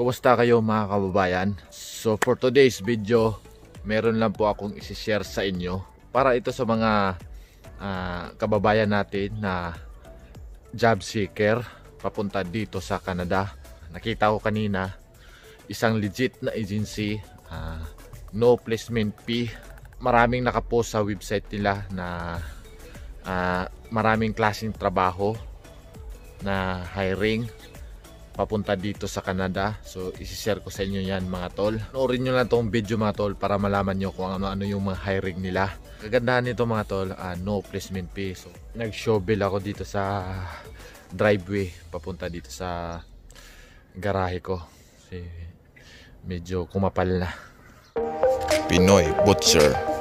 Kumusta kayo mga kababayan? So for today's video, meron lang po akong isi-share sa inyo para ito sa mga uh, kababayan natin na job seeker papunta dito sa Canada. Nakita ko kanina isang legit na agency, uh, no placement fee. Maraming nakapost sa website nila na uh, maraming klaseng trabaho na hiring papunta dito sa Canada. So isishare ko sa inyo yan mga tol. Noorin nyo lang tong video mga tol para malaman nyo kung ano-ano yung mga hiring nila. Kagandahan nito mga tol, uh, no placement fee. So nag-shovel ako dito sa driveway papunta dito sa garahe ko. Kasi medyo kumapal na. Pinoy Butcher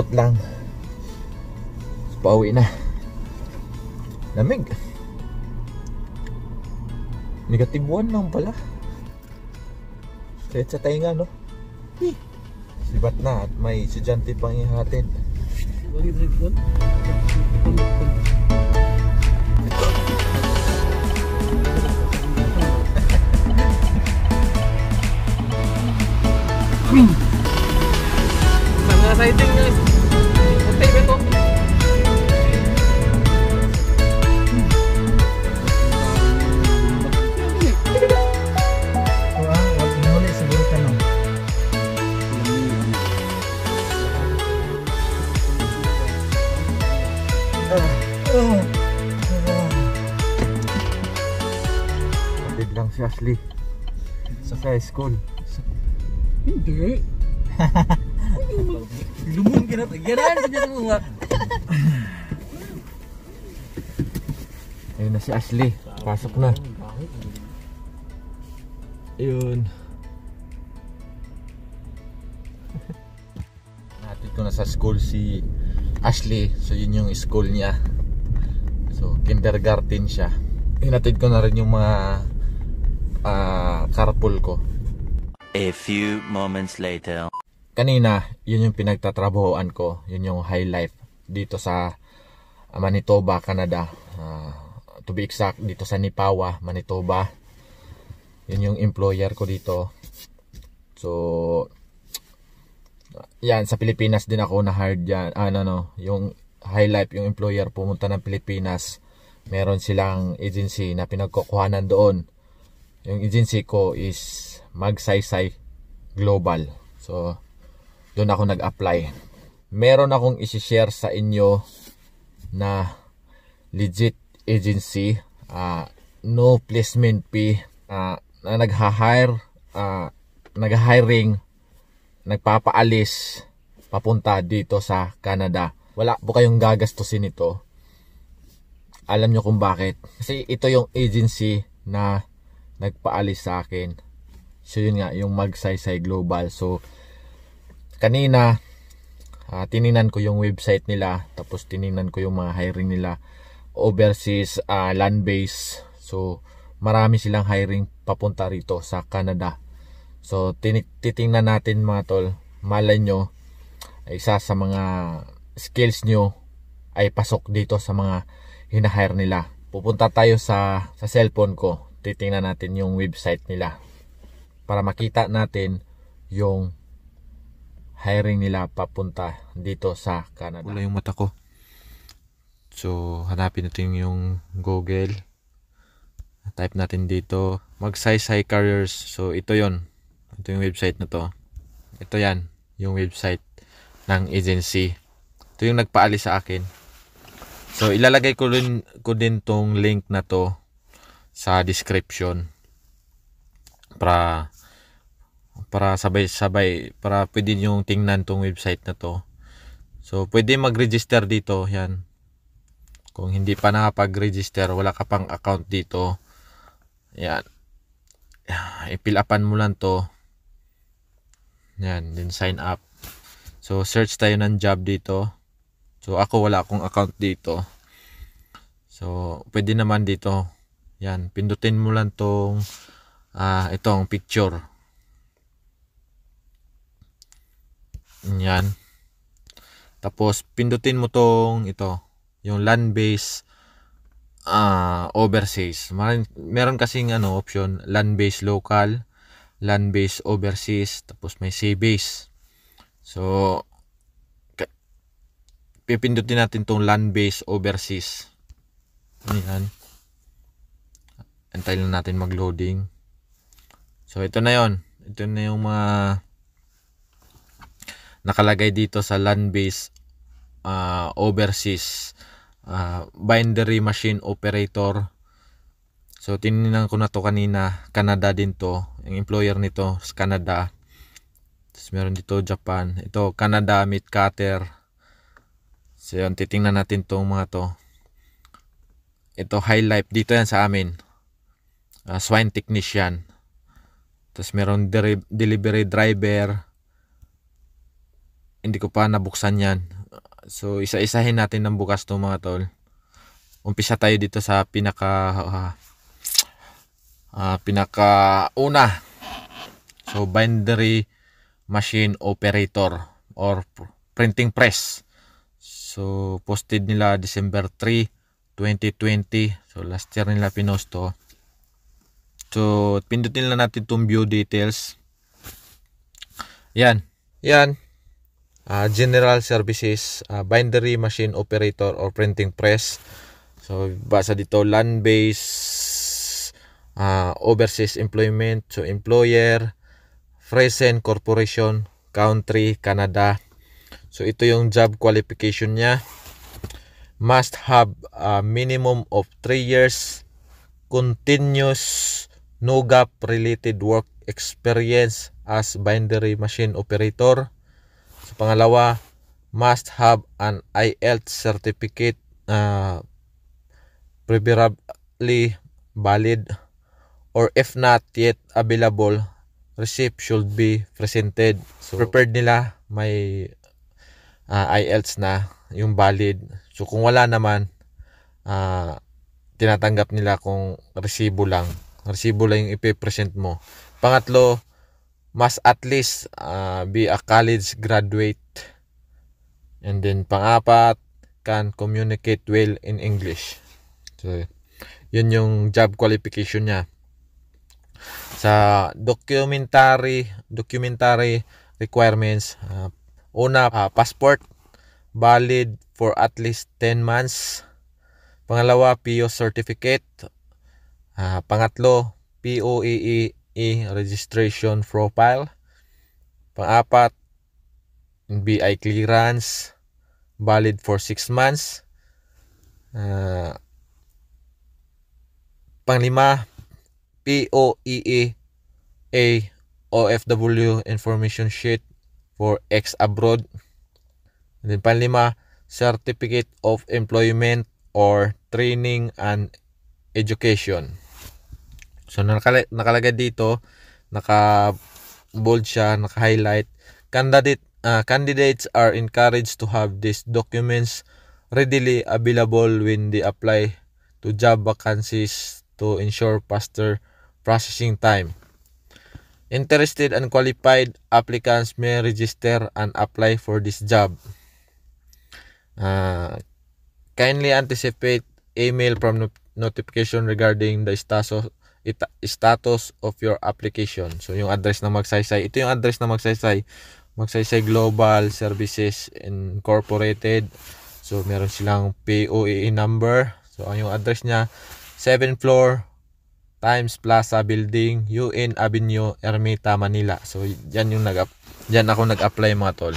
out lang pauwi na lamig negative 1 lang pala kahit sa tainga no eh. sibat na at may estudyante pang ihatin Hmm. high school. Hindi. Lumong ka na. Ganaan sa dyan mga. Ayun na si Ashley. Pasok na. Ayun. Natin ko na sa school si Ashley. So yun yung school niya. So kindergarten siya. Hinatid ko na rin yung mga uh, carpool ko. A few moments later. Kanina, yun yung pinagtatrabahoan ko. Yun yung high life dito sa ah, Manitoba, Canada. Uh, to be exact, dito sa Nipawa, Manitoba. Yun yung employer ko dito. So, yan, sa Pilipinas din ako na-hired yan. Ah, no, no. Yung high life, yung employer pumunta ng Pilipinas. Meron silang agency na pinagkukuhanan doon yung agency ko is Magsaysay Global. So, doon ako nag-apply. Meron akong isi-share sa inyo na legit agency, uh, no placement fee, uh, na nagha-hire, uh, nag-hiring, nagpapaalis papunta dito sa Canada. Wala po kayong gagastusin ito. Alam nyo kung bakit. Kasi ito yung agency na nagpaalis sa akin. So yun nga, yung Magsaysay Global. So kanina uh, tininan ko yung website nila, tapos tininan ko yung mga hiring nila overseas uh, ah, land base. So marami silang hiring papunta rito sa Canada. So titingnan natin mga tol, malay nyo isa sa mga skills nyo ay pasok dito sa mga hinahire nila. Pupunta tayo sa sa cellphone ko titingnan natin yung website nila para makita natin yung hiring nila papunta dito sa Canada. Wala yung mata ko. So, hanapin natin yung Google. Type natin dito. high Careers. So, ito yon Ito yung website na to. Ito yan. Yung website ng agency. Ito yung nagpaalis sa akin. So, ilalagay ko, rin, ko din tong link na to sa description para para sabay-sabay para pwede niyong tingnan tong website na to. So pwede mag-register dito, yan. Kung hindi pa nakapag-register, wala ka pang account dito. Yan. I-fill mo lang to. Yan, then sign up. So search tayo ng job dito. So ako wala akong account dito. So pwede naman dito yan, pindutin mo lang tong uh, itong picture. Yan. Tapos pindutin mo tong ito, yung land base uh, overseas. Meron, meron kasing ano option, land base local, land base overseas, tapos may sea base. So pipindutin natin tong land base overseas. Ayan antay lang natin mag loading so ito na yon ito na yung mga nakalagay dito sa land base uh, ah, overseas uh, bindery machine operator so tinignan ko na to kanina Canada din to yung employer nito is Canada tapos meron dito Japan ito Canada meat cutter so yun titingnan natin tong mga to ito high life dito yan sa amin uh, swine technician. Tapos meron delivery driver. Hindi ko pa nabuksan yan. So isa-isahin natin ng bukas to mga tol. Umpisa tayo dito sa pinaka uh, uh, pinaka una. So bindery machine operator or printing press. So posted nila December 3, 2020. So last year nila pinosto. So, pindutin lang natin itong view details. Yan. Yan. Uh, General Services, uh, ah, Bindery Machine Operator or Printing Press. So, basa dito, land-based, uh, ah, overseas employment, so employer, Fresen Corporation, country, Canada. So, ito yung job qualification niya. Must have a minimum of 3 years continuous no gap related work experience as binary machine operator. Sa pangalawa, must have an IELTS certificate uh, preferably valid or if not yet available receipt should be presented so prepared nila may uh, ah, IELTS na yung valid so kung wala naman uh, tinatanggap nila kung resibo lang resibo lang yung ipe-present mo. Pangatlo, must at least uh, be a college graduate. And then pangapat, can communicate well in English. So, yun yung job qualification niya. Sa documentary, documentary requirements, uh, una, uh, passport valid for at least 10 months. Pangalawa, PO certificate Uh, pangatlo, POEE e, e, registration profile. Pang-apat, BI clearance valid for 6 months. Uh, panglima, POEE e, A OFW information sheet for ex abroad. And then panlima, certificate of employment or training and education. So, nakala nakalagay dito, naka bold siya, naka-highlight. Candidate, uh, candidates are encouraged to have these documents readily available when they apply to job vacancies to ensure faster processing time. Interested and qualified applicants may register and apply for this job. Uh, kindly anticipate email from notification regarding the status status of your application. So, yung address na magsaysay. Ito yung address na magsaysay. Magsaysay Global Services Incorporated. So, meron silang POEE number. So, ang yung address niya, 7th floor, Times Plaza Building, UN Avenue, Ermita, Manila. So, yan yung nag yan ako nag-apply mga tol.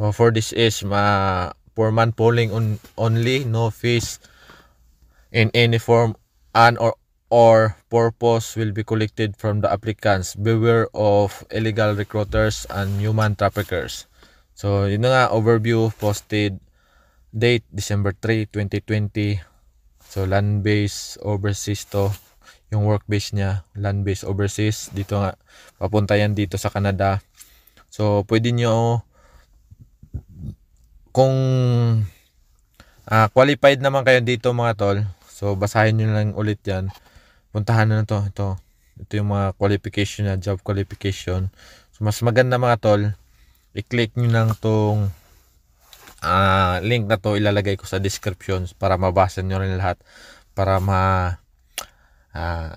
Oh, for this is ma for man polling on only, no fees in any form and or or purpose will be collected from the applicants. Beware of illegal recruiters and human traffickers. So, yun na nga, overview posted date December 3, 2020. So, land-based overseas to. Yung work base niya, land-based overseas. Dito nga, papunta yan dito sa Canada. So, pwede nyo kung uh, qualified naman kayo dito mga tol. So, basahin nyo lang ulit yan puntahan na to ito ito yung mga qualification na job qualification so mas maganda mga tol i-click nyo lang tong uh, link na to ilalagay ko sa description para mabasa nyo rin lahat para ma uh,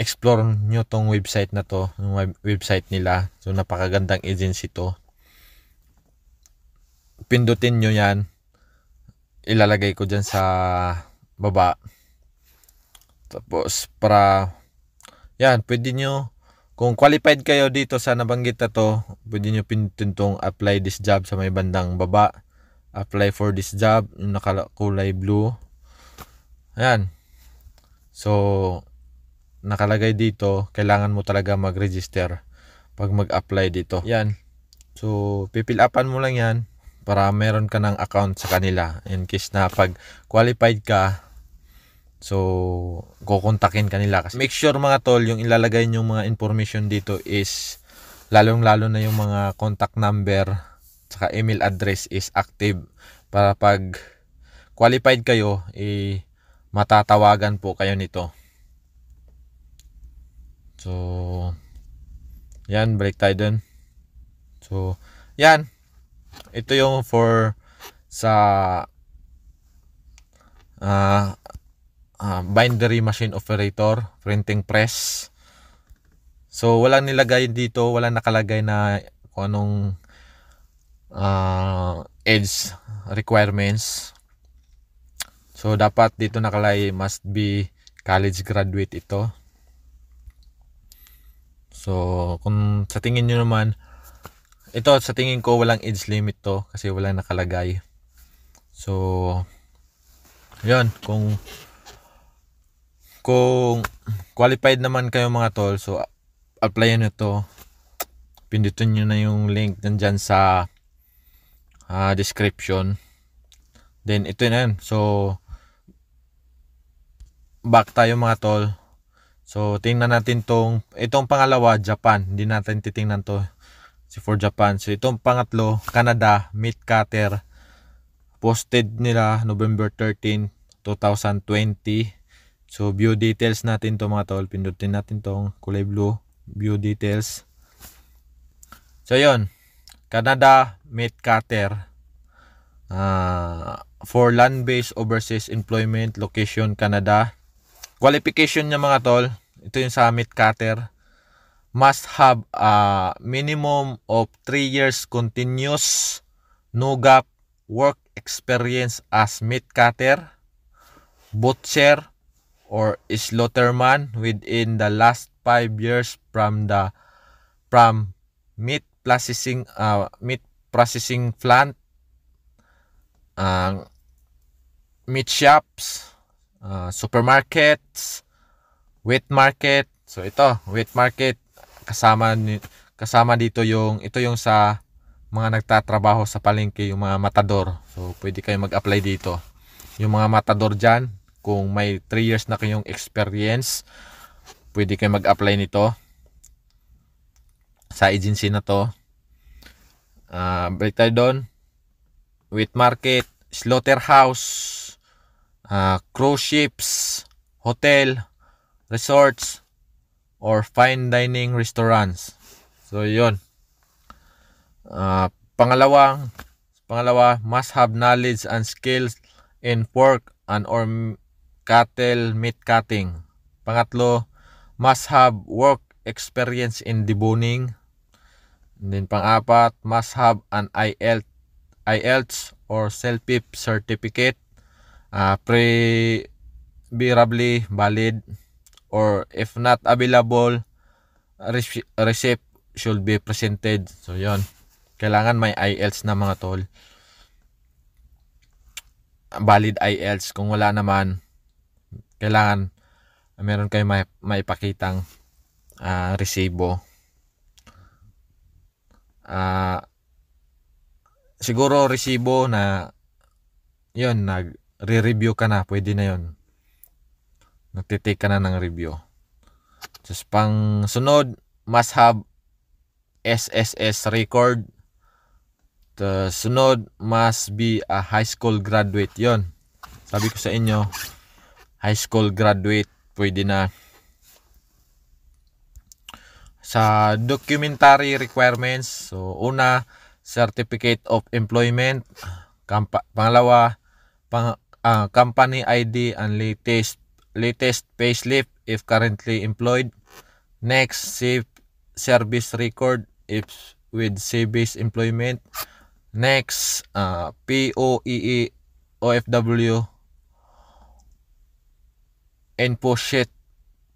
explore nyo tong website na to yung web website nila so napakagandang agency to pindutin nyo yan ilalagay ko dyan sa baba tapos para yan, pwede nyo kung qualified kayo dito sa nabanggit na to, pwede nyo pinitintong apply this job sa may bandang baba. Apply for this job, yung nakakulay blue. Ayan. So, nakalagay dito, kailangan mo talaga mag-register pag mag-apply dito. Ayan. So, pipilapan mo lang yan para meron ka ng account sa kanila. In case na pag qualified ka, So, kukontakin kanila. Kasi make sure mga tol, yung ilalagay nyo mga information dito is lalong-lalo na yung mga contact number saka email address is active para pag qualified kayo, eh, matatawagan po kayo nito. So, yan, break tayo dun. So, yan. Ito yung for sa uh, uh, bindery machine operator, printing press. So wala nilagay dito, wala nakalagay na kung anong uh, edge requirements. So dapat dito nakalagay must be college graduate ito. So kung sa tingin niyo naman ito sa tingin ko walang age limit to kasi walang nakalagay. So, yun, kung kung qualified naman kayo mga tol, so apply nyo to. Pindutin nyo na yung link nandyan sa uh, description. Then ito na yun. So back tayo mga tol. So tingnan natin tong itong pangalawa Japan. Hindi natin titingnan to si for Japan. So itong pangatlo Canada Meat Cutter posted nila November 13, 2020 So view details natin to mga tol. Pindutin natin tong kulay blue. View details. So yon Canada meat Cutter. Uh, for land-based overseas employment location Canada. Qualification niya mga tol. Ito yung sa Mate Cutter. Must have a minimum of 3 years continuous no gap work experience as meat cutter, butcher, or Slaughterman within the last 5 years from the from meat processing uh, meat processing plant ang uh, meat shops uh, supermarkets wet market so ito wet market kasama kasama dito yung ito yung sa mga nagtatrabaho sa palengke yung mga matador so pwede kayong mag-apply dito yung mga matador diyan kung may 3 years na kayong experience, pwede kayo mag-apply nito sa agency na to. Uh, balik tayo doon. Wheat market, slaughterhouse, uh, cruise ships, hotel, resorts, or fine dining restaurants. So, yun. Uh, pangalawang, pangalawa, must have knowledge and skills in pork and or cattle meat cutting. Pangatlo, must have work experience in deboning. And then pang-apat, must have an IELTS, IELTS or CELPIP certificate. Uh, ah, preferably valid or if not available, receipt should be presented. So, yon Kailangan may IELTS na mga tol. Valid IELTS. Kung wala naman, kailangan meron kayo may, maipakitang uh, resibo uh, siguro resibo na yon nag re-review ka na pwede na yon nagtitake ka na ng review tapos pang sunod must have SSS record tapos sunod must be a high school graduate yon sabi ko sa inyo high school graduate, pwede na. Sa documentary requirements, so una, certificate of employment, pangalawa, pang, uh, company ID and latest latest payslip if currently employed. Next, service record if with service employment. Next, uh, ah, POEE OFW info sheet,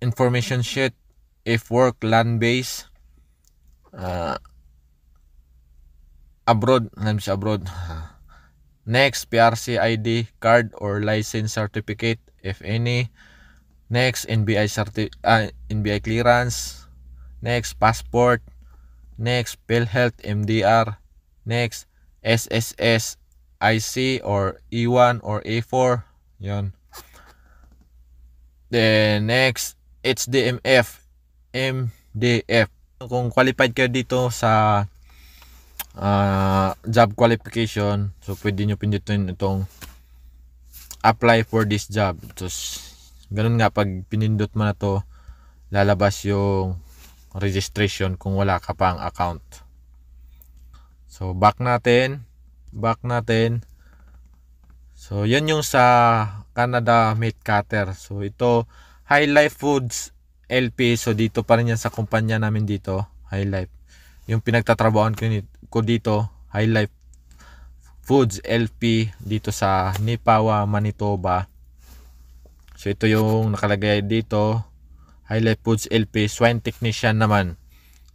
information sheet, if work land-based, uh, abroad, alam siya abroad. Next, PRC ID card or license certificate, if any. Next, NBI, certi uh, NBI clearance. Next, passport. Next, PhilHealth MDR. Next, SSS IC or E1 or A4. E Yon. Then next, HDMF, MDF. Kung qualified kayo dito sa uh, job qualification, so pwede nyo pindutin itong apply for this job. So, ganun nga, pag pinindot mo na to, lalabas yung registration kung wala ka pang account. So, back natin. Back natin. So, yan yung sa Canada meat cutter. So ito High Life Foods LP. So dito pa rin yan sa kumpanya namin dito, High Life. Yung pinagtatrabahoan ko dito, High Life Foods LP dito sa Nipawa, Manitoba. So ito yung nakalagay dito, High Life Foods LP swine technician naman.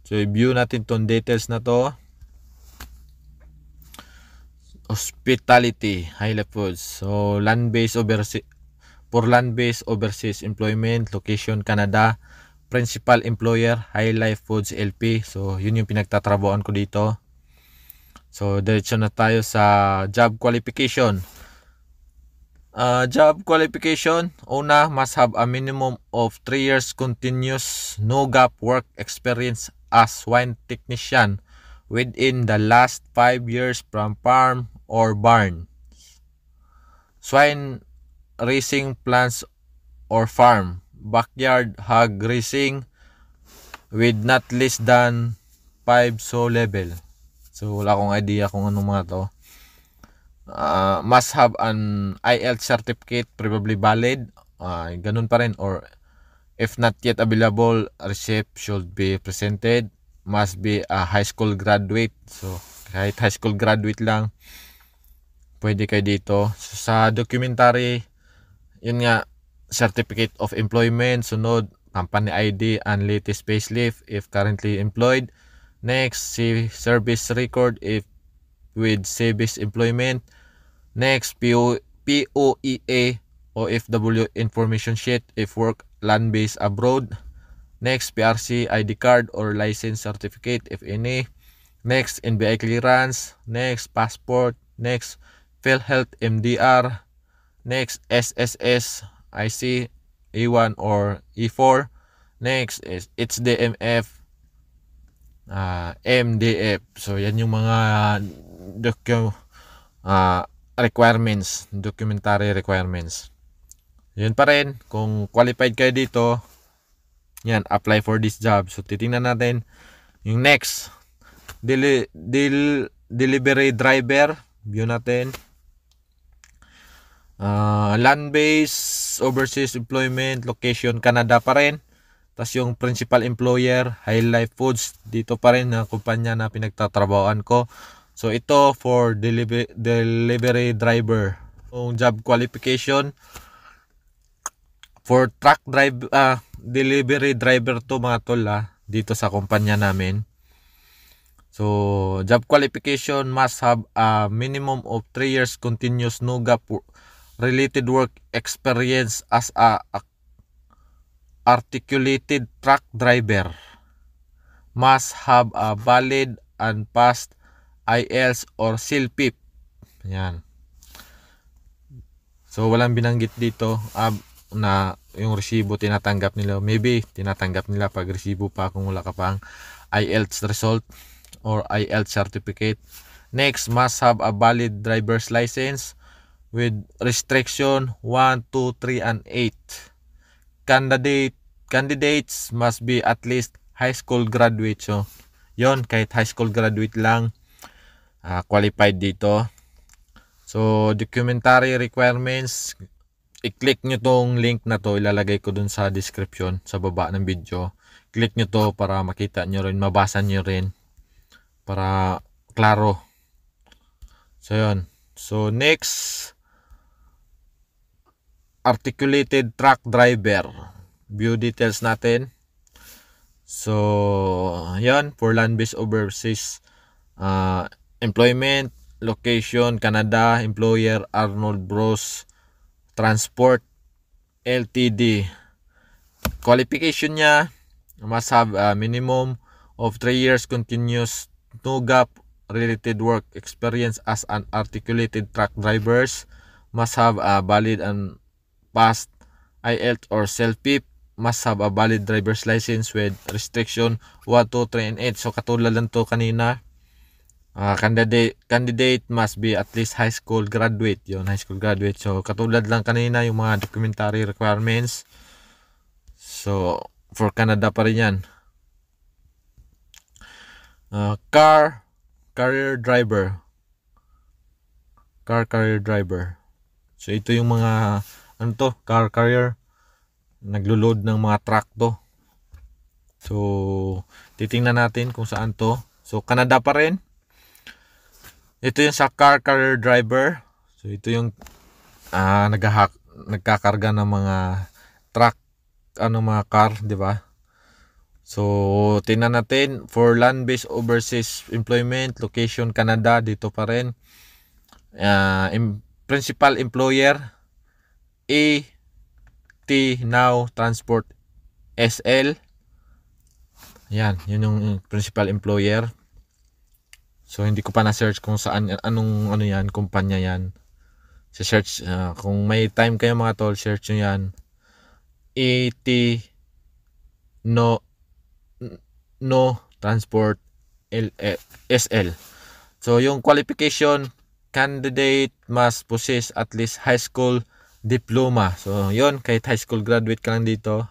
So i-view natin tong details na to hospitality, Hila Foods. So, land-based overseas, for land-based overseas employment, location Canada, principal employer, High Foods LP. So, yun yung pinagtatrabuan ko dito. So, diretso na tayo sa job qualification. Uh, job qualification, una, must have a minimum of 3 years continuous no gap work experience as wine technician within the last 5 years from farm or barns. Swine raising plants or farm. Backyard hog raising with not less than 5 so level. So wala akong idea kung anong mga to. Uh, must have an IELTS certificate probably valid. Uh, ganun pa rin or if not yet available receipt should be presented must be a high school graduate so kahit high school graduate lang pwede kayo dito. Sa documentary, yun nga, Certificate of Employment, sunod, Company ID and latest payslip if currently employed. Next, si service record if with service employment. Next, PO, POEA OFW information sheet if work land-based abroad. Next, PRC ID card or license certificate if any. Next, NBI clearance. Next, passport. Next, PhilHealth MDR, next SSS, IC, E1 or E4, next is HDMF, uh, MDF. So yan yung mga docu uh, requirements, documentary requirements. Yun pa rin, kung qualified kayo dito, yan, apply for this job. So titingnan natin yung next, deli del delivery driver, view natin. Uh, land-based, overseas employment, location Canada pa rin. Tapos yung principal employer, High Life Foods, dito pa rin na kumpanya na pinagtatrabahoan ko. So ito for delivery, delivery driver. Yung job qualification for truck drive uh, delivery driver to mga tol ah, dito sa kumpanya namin. So job qualification must have a minimum of 3 years continuous no gap related work experience as a articulated truck driver must have a valid and past IELTS or SILPIP. Yan. So walang binanggit dito uh, na yung resibo tinatanggap nila. Maybe tinatanggap nila pag resibo pa kung wala ka pang IELTS result or IELTS certificate. Next, must have a valid driver's license with restriction 1, 2, 3, and 8. Candidate, candidates must be at least high school graduate. So, oh. yon kahit high school graduate lang uh, qualified dito. So, documentary requirements, i-click nyo tong link na to. Ilalagay ko dun sa description sa baba ng video. Click nyo to para makita nyo rin, mabasa nyo rin. Para klaro. So, yon So, next, articulated truck driver. View details natin. So, yon for land-based overseas uh, employment, location, Canada, employer, Arnold Bros, transport, LTD. Qualification niya, must have a minimum of 3 years continuous no gap related work experience as an articulated truck drivers, must have a valid and past IELTS or self-PIP must have a valid driver's license with restriction 1, 2, 3, and 8. So katulad lang to kanina. Uh, candidate, candidate must be at least high school graduate. Yun, high school graduate. So katulad lang kanina yung mga documentary requirements. So for Canada pa rin yan. Uh, car career driver. Car career driver. So ito yung mga ano to, car carrier. Naglo-load ng mga truck to. So, titingnan natin kung saan to. So, Canada pa rin. Ito yung sa car carrier driver. So, ito yung uh, ah, naghahak, nagkakarga ng mga truck, ano mga car, di ba? So, tingnan natin for land-based overseas employment, location Canada, dito pa rin. Uh, im- principal employer, AT Now Transport SL. Yan, yun yung eh, principal employer. So hindi ko pa na-search kung saan anong ano yan, kumpanya yan. Si search uh, ah, kung may time kayo mga tol, search niyo yan. AT no no transport L, eh, SL. So yung qualification candidate must possess at least high school diploma. So, yon kahit high school graduate ka lang dito,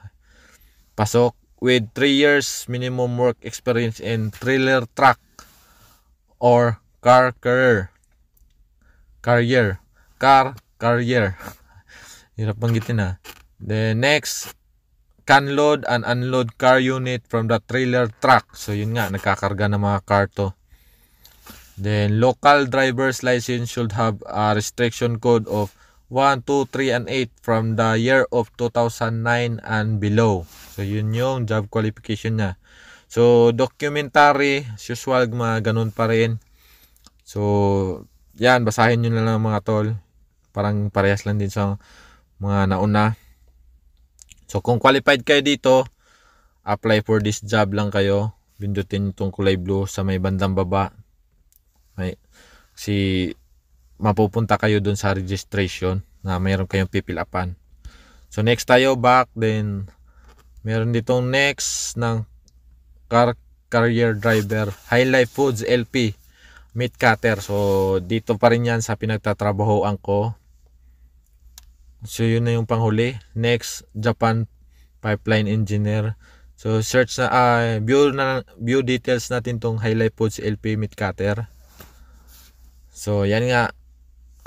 pasok with 3 years minimum work experience in trailer truck or car career. Career. Car career. Hirap banggitin ha. Ah. The next, can load and unload car unit from the trailer truck. So, yun nga, nagkakarga ng mga car to. Then, local driver's license should have a restriction code of 1, 2, 3, and 8 from the year of 2009 and below. So, yun yung job qualification niya. So, documentary, as usual, mga ganun pa rin. So, yan, basahin nyo na lang mga tol. Parang parehas lang din sa mga nauna. So, kung qualified kayo dito, apply for this job lang kayo. Bindutin itong kulay blue sa may bandang baba. May, si mapupunta kayo dun sa registration na mayroon kayong pipilapan. So next tayo back then meron ditong next ng car carrier driver High Life Foods LP meat cutter. So dito pa rin yan sa pinagtatrabahoan ko. So yun na yung panghuli. Next Japan Pipeline Engineer. So search na uh, view na view details natin tong High Life Foods LP meat cutter. So yan nga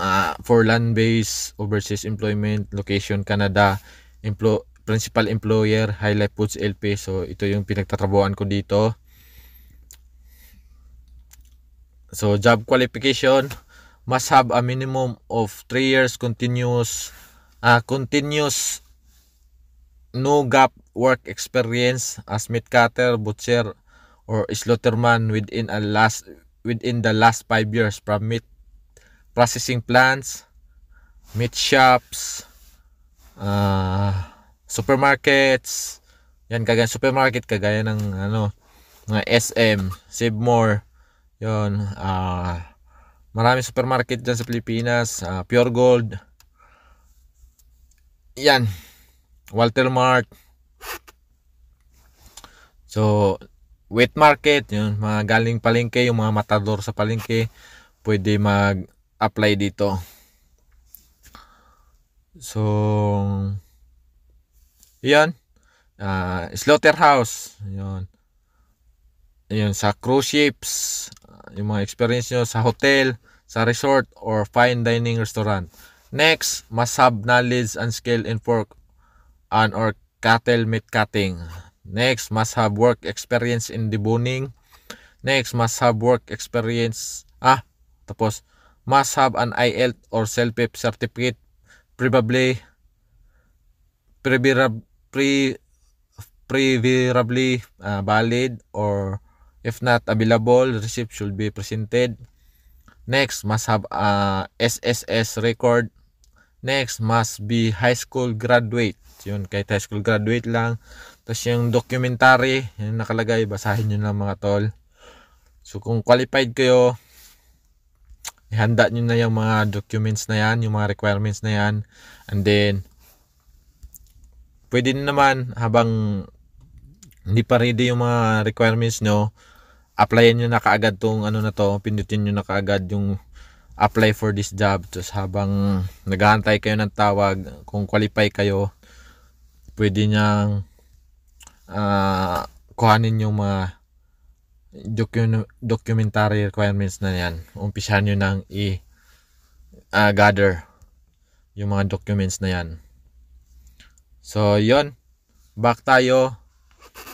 uh, for land-based overseas employment location Canada emplo principal employer Highlight Foods LP so ito yung pinagtatrabuhan ko dito so job qualification must have a minimum of 3 years continuous uh, continuous no gap work experience as meat cutter butcher or slaughterman within a last within the last 5 years from meat processing plants, meat shops, uh, supermarkets, yan kagaya supermarket kagaya ng ano mga SM, Save More, yon uh, ah, marami supermarket dyan sa Pilipinas, uh, Pure Gold, yan, Walter Mart, so, wet market, yun, mga galing palengke, yung mga matador sa palengke, pwede mag apply dito. So, yan Uh, ah, slaughterhouse. Yun. Yun, sa cruise ships, ah, yung mga experience nyo sa hotel, sa resort, or fine dining restaurant. Next, must have knowledge and skill in fork and or cattle meat cutting. Next, must have work experience in deboning. Next, must have work experience. Ah, tapos must have an IELTS or CELPIP certificate, preferably preferably uh, valid or if not available, receipt should be presented. Next, must have a SSS record. Next, must be high school graduate. Yun, kahit high school graduate lang. Tapos yung documentary, yung nakalagay, basahin nyo lang mga tol. So kung qualified kayo, ihanda nyo na yung mga documents na yan, yung mga requirements na yan. And then, pwede naman habang hindi pa ready yung mga requirements nyo, applyan nyo na kaagad tong ano na to, pindutin nyo na kaagad yung apply for this job. Tapos habang naghahantay kayo ng tawag, kung qualify kayo, pwede nyang uh, kuhanin yung mga docu- documentary requirements na yan. Umpisahan nyo nang i-gather ah, yung mga documents na yan. So, yon Back tayo.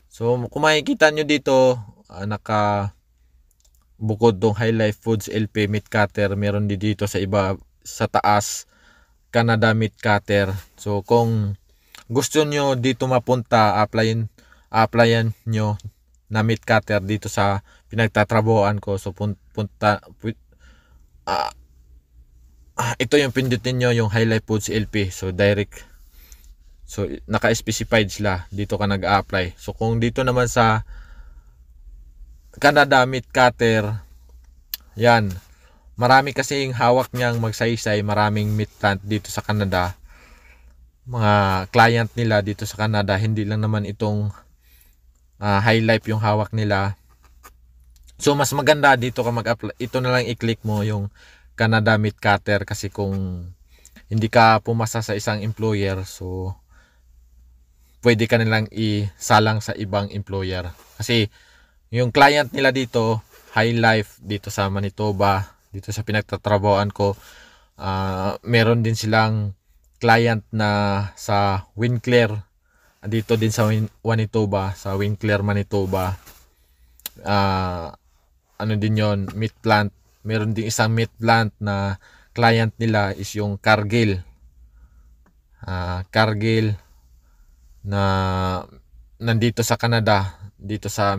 So, kung makikita nyo dito, uh, ah, naka bukod tong High Life Foods LP meat cutter, meron din dito sa iba sa taas Canada meat cutter. So, kung gusto nyo dito mapunta, applyin, applyan nyo na meat cutter dito sa pinagtatrabuhan ko. So punta, uh, ito yung pindutin niyo yung Highlight Foods LP. So direct So naka-specified sila dito ka nag-apply. So kung dito naman sa Canada meat cutter yan. Marami kasi yung hawak niyang magsaysay, maraming meat plant dito sa Canada. Mga client nila dito sa Canada, hindi lang naman itong uh, high life yung hawak nila. So mas maganda dito ka mag-apply. Ito na lang i-click mo yung Canada Meat Cutter kasi kung hindi ka pumasa sa isang employer so pwede ka nilang isalang sa ibang employer. Kasi yung client nila dito, High Life dito sa Manitoba, dito sa pinagtatrabahoan ko, uh, meron din silang client na sa Winclair dito din sa Manitoba, sa Winkler, Manitoba. Uh, ano din yon meat plant. Meron din isang meat plant na client nila is yung Cargill. Uh, Cargill na nandito sa Canada, dito sa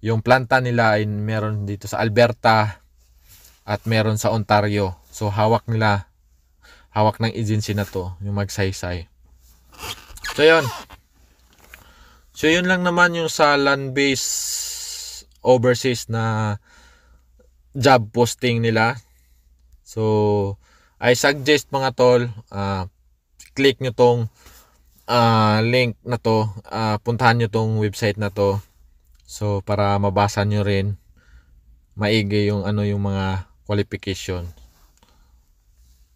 yung planta nila ay meron dito sa Alberta at meron sa Ontario. So hawak nila hawak ng agency na to yung magsaysay. So, yun. So, yun lang naman yung sa land-based overseas na job posting nila. So, I suggest mga tol, uh, click nyo tong uh, link na to. Uh, puntahan nyo tong website na to. So, para mabasa nyo rin maigi yung ano yung mga qualification.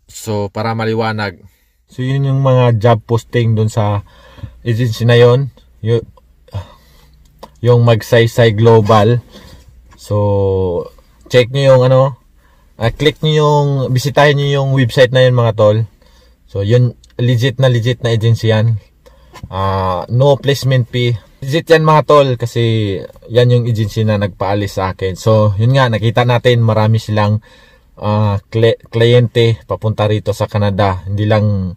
So, para maliwanag. So yun yung mga job posting doon sa agency na yon. Yung, yung magsaysay global. So check niyo yung ano, uh, click niyo yung bisitahin niyo yung website na yun mga tol. So yun legit na legit na agency yan. Uh, no placement fee. Legit yan mga tol kasi yan yung agency na nagpaalis sa akin. So yun nga nakita natin marami silang uh, kliyente papunta rito sa Canada. Hindi lang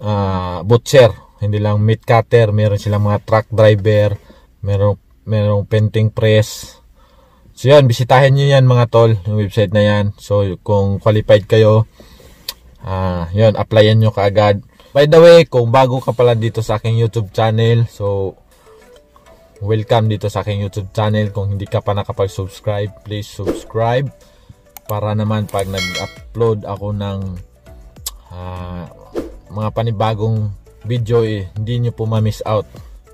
uh, butcher, hindi lang meat cutter, meron silang mga truck driver, meron merong painting press. So yan, bisitahin niyo yan mga tol, yung website na yan. So kung qualified kayo, uh, yun, applyan nyo kaagad. By the way, kung bago ka pala dito sa aking YouTube channel, so welcome dito sa aking YouTube channel. Kung hindi ka pa nakapag-subscribe, please subscribe para naman pag nag-upload ako ng uh, mga panibagong video eh, hindi nyo po ma-miss out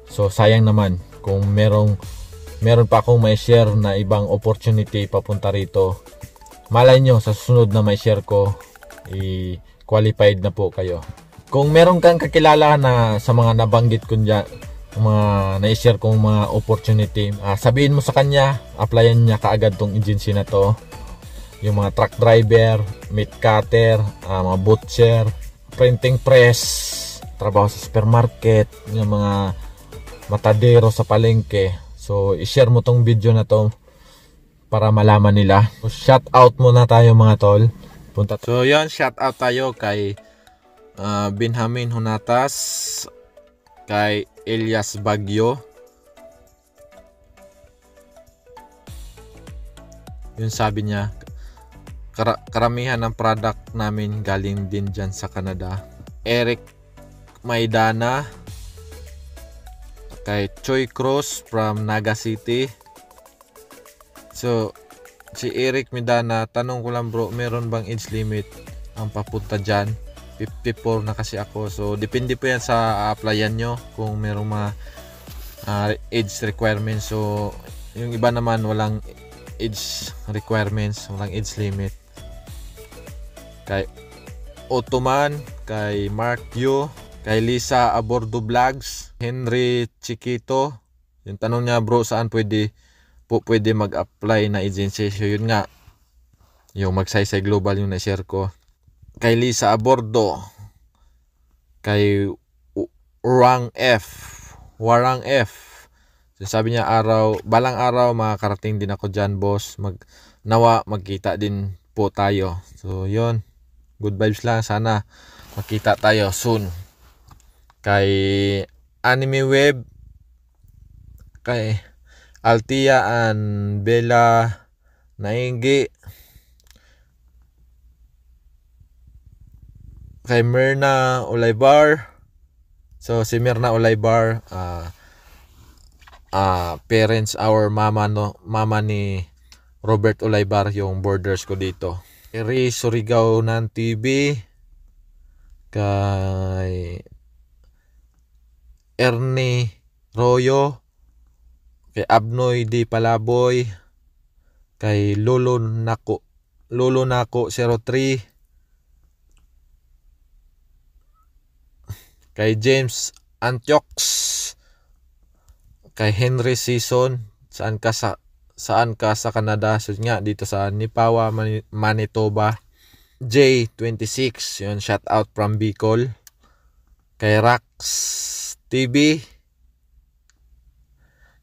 so sayang naman kung merong meron pa akong may share na ibang opportunity papunta rito malay nyo sa susunod na may share ko i-qualified na po kayo kung meron kang kakilala na sa mga nabanggit ko dyan mga na-share kong mga opportunity uh, sabihin mo sa kanya applyan niya kaagad tong agency na to yung mga truck driver, meat cutter, uh, mga butcher, printing press, trabaho sa supermarket, yung mga matadero sa palengke. So, i-share mo tong video na to para malaman nila. So, shout out muna tayo mga tol. Punta so, yon shout out tayo kay uh, Benjamin Hunatas, kay Elias Bagyo, yun sabi niya kar- karamihan ng product namin galing din dyan sa Canada. Eric Maidana, kay Choi Cruz from Naga City. So, si Eric Maidana tanong ko lang bro, meron bang age limit ang papunta dyan? 54 na kasi ako. So, depende po yan sa applyan nyo kung merong mga uh, age requirements. So, yung iba naman walang age requirements, walang age limit kay Ottoman, kay Mark Yu, kay Lisa Abordo Vlogs, Henry Chiquito. Yung tanong niya bro, saan pwede po pwede mag-apply na agency? So yun nga, yung Magsaysay Global yung na-share ko. Kay Lisa Abordo, kay Warang F. Warang F. So sabi niya araw, balang araw makakarating din ako dyan boss. Mag, nawa magkita din po tayo. So yun good vibes lang sana makita tayo soon kay Anime Web kay Altia and Bella Naingi kay Myrna Olaybar so si Myrna Olaybar uh, ah, uh, ah, parents our mama no mama ni Robert Olaybar yung borders ko dito Eri Surigao ng TV kay Ernie Royo kay Abnoy Di Palaboy kay Lolo Nako Lolo Nako 03 kay James Antiox kay Henry Season saan ka sa saan ka sa Canada? So nga dito sa Nipawa, Manitoba. J26, yun shout out from Bicol. Kay Rax TV.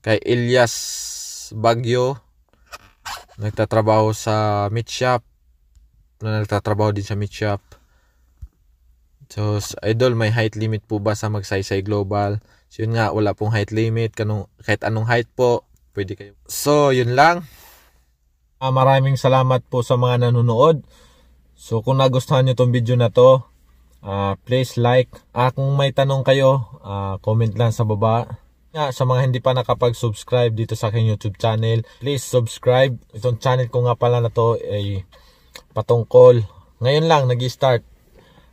Kay Elias Bagyo. Nagtatrabaho sa meat shop. Na nagtatrabaho din sa meat shop. So, idol, may height limit po ba sa magsaysay global? So, yun nga, wala pong height limit. Kanong, kahit anong height po, pwede kayo. So, yun lang. Uh, maraming salamat po sa mga nanonood. So, kung nagustuhan nyo tong video na to, uh, please like. Uh, kung may tanong kayo, uh, comment lang sa baba. Nga, sa mga hindi pa nakapag-subscribe dito sa aking YouTube channel, please subscribe. Itong channel ko nga pala na to ay patungkol. Ngayon lang, nag-start.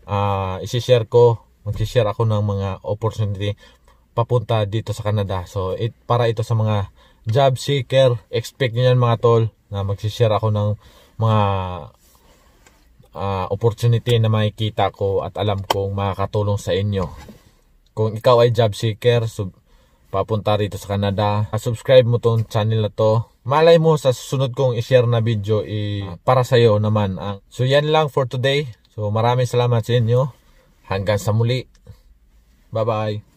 Uh, isishare ko, mag-share ako ng mga opportunity papunta dito sa Canada. So, it, para ito sa mga job seeker. Expect niyan mga tol na magsi-share ako ng mga uh, opportunity na makikita ko at alam kong makakatulong sa inyo. Kung ikaw ay job seeker, sub papunta rito sa Canada, subscribe mo tong channel na to. Malay mo sa susunod kong i-share na video i eh, para sa iyo naman. Ang so yan lang for today. So maraming salamat sa inyo. Hanggang sa muli. Bye-bye.